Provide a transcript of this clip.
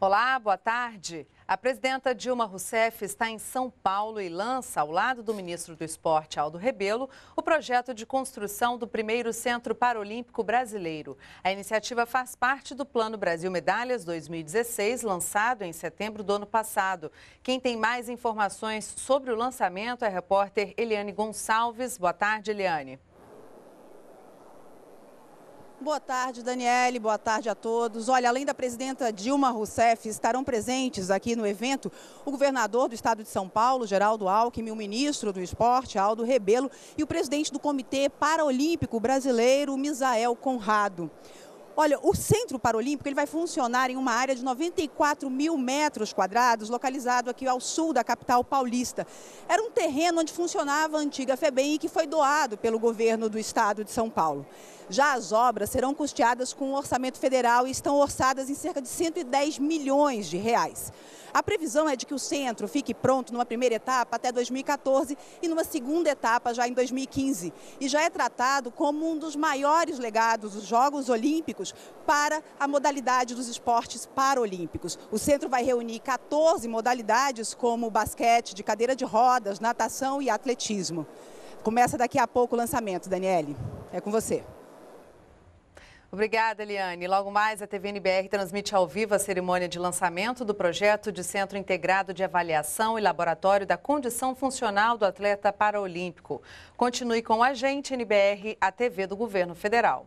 Olá, boa tarde. A presidenta Dilma Rousseff está em São Paulo e lança, ao lado do ministro do Esporte, Aldo Rebelo, o projeto de construção do primeiro Centro Paralímpico Brasileiro. A iniciativa faz parte do Plano Brasil Medalhas 2016, lançado em setembro do ano passado. Quem tem mais informações sobre o lançamento é a repórter Eliane Gonçalves. Boa tarde, Eliane. Boa tarde, Daniele. Boa tarde a todos. Olha, além da presidenta Dilma Rousseff, estarão presentes aqui no evento o governador do estado de São Paulo, Geraldo Alckmin, o ministro do esporte, Aldo Rebelo, e o presidente do Comitê Paralímpico Brasileiro, Misael Conrado. Olha, o Centro Paralímpico ele vai funcionar em uma área de 94 mil metros quadrados, localizado aqui ao sul da capital paulista. Era um terreno onde funcionava a antiga FEBEM e que foi doado pelo governo do estado de São Paulo. Já as obras serão custeadas com o um orçamento federal e estão orçadas em cerca de 110 milhões de reais. A previsão é de que o centro fique pronto numa primeira etapa até 2014 e numa segunda etapa já em 2015. E já é tratado como um dos maiores legados dos Jogos Olímpicos para a modalidade dos esportes paralímpicos. O centro vai reunir 14 modalidades, como basquete, de cadeira de rodas, natação e atletismo. Começa daqui a pouco o lançamento, Daniele. É com você. Obrigada, Eliane. Logo mais, a TVNBR transmite ao vivo a cerimônia de lançamento do projeto de Centro Integrado de Avaliação e Laboratório da Condição Funcional do Atleta Paralímpico. Continue com a gente, NBR, a TV do Governo Federal.